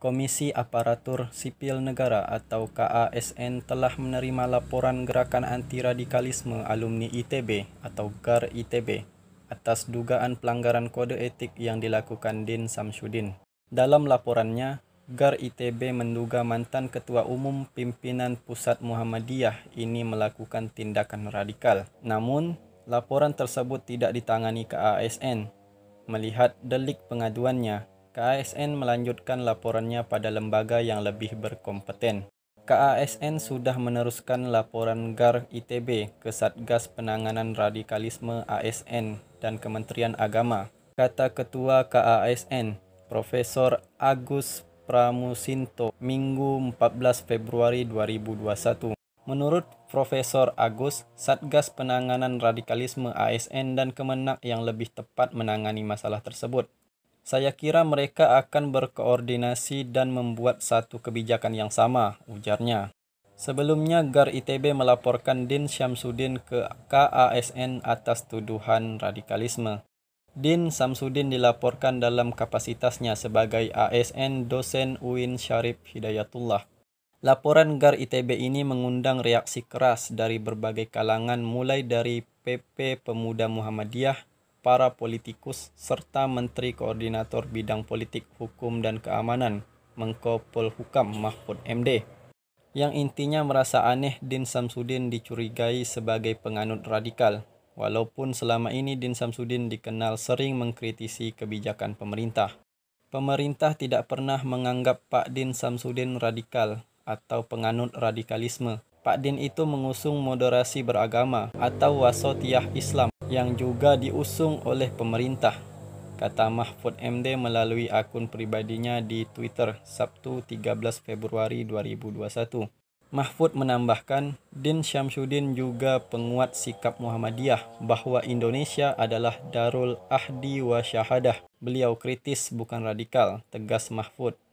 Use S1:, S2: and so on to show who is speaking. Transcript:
S1: Komisi Aparatur Sipil Negara atau KASN telah menerima laporan Gerakan Anti Radikalisme Alumni ITB atau GAR ITB atas dugaan pelanggaran kode etik yang dilakukan Din Samsudin. Dalam laporannya, GAR ITB menduga mantan Ketua Umum Pimpinan Pusat Muhammadiyah ini melakukan tindakan radikal. Namun, laporan tersebut tidak ditangani KASN melihat delik pengaduannya KASN melanjutkan laporannya pada lembaga yang lebih berkompeten. KASN sudah meneruskan laporan GAR ITB ke Satgas Penanganan Radikalisme ASN dan Kementerian Agama, kata Ketua KASN, Profesor Agus Pramusinto, Minggu 14 Februari 2021. Menurut Profesor Agus, Satgas Penanganan Radikalisme ASN dan Kemenak yang lebih tepat menangani masalah tersebut. Saya kira mereka akan berkoordinasi dan membuat satu kebijakan yang sama, ujarnya. Sebelumnya, GAR ITB melaporkan Din Syamsuddin ke KASN atas tuduhan radikalisme. Din Syamsuddin dilaporkan dalam kapasitasnya sebagai ASN dosen UIN Syarif Hidayatullah. Laporan GAR ITB ini mengundang reaksi keras dari berbagai kalangan mulai dari PP Pemuda Muhammadiyah, para politikus, serta Menteri Koordinator Bidang Politik, Hukum, dan Keamanan, Menko Polhukam Mahfud MD. Yang intinya merasa aneh Din Samsudin dicurigai sebagai penganut radikal, walaupun selama ini Din Samsudin dikenal sering mengkritisi kebijakan pemerintah. Pemerintah tidak pernah menganggap Pak Din Samsudin radikal atau penganut radikalisme. Pak Din itu mengusung moderasi beragama atau wasotiyah Islam yang juga diusung oleh pemerintah, kata Mahfud MD melalui akun pribadinya di Twitter Sabtu 13 Februari 2021. Mahfud menambahkan, Din Syamsuddin juga penguat sikap Muhammadiyah bahwa Indonesia adalah darul ahdi wa syahadah. Beliau kritis bukan radikal, tegas Mahfud.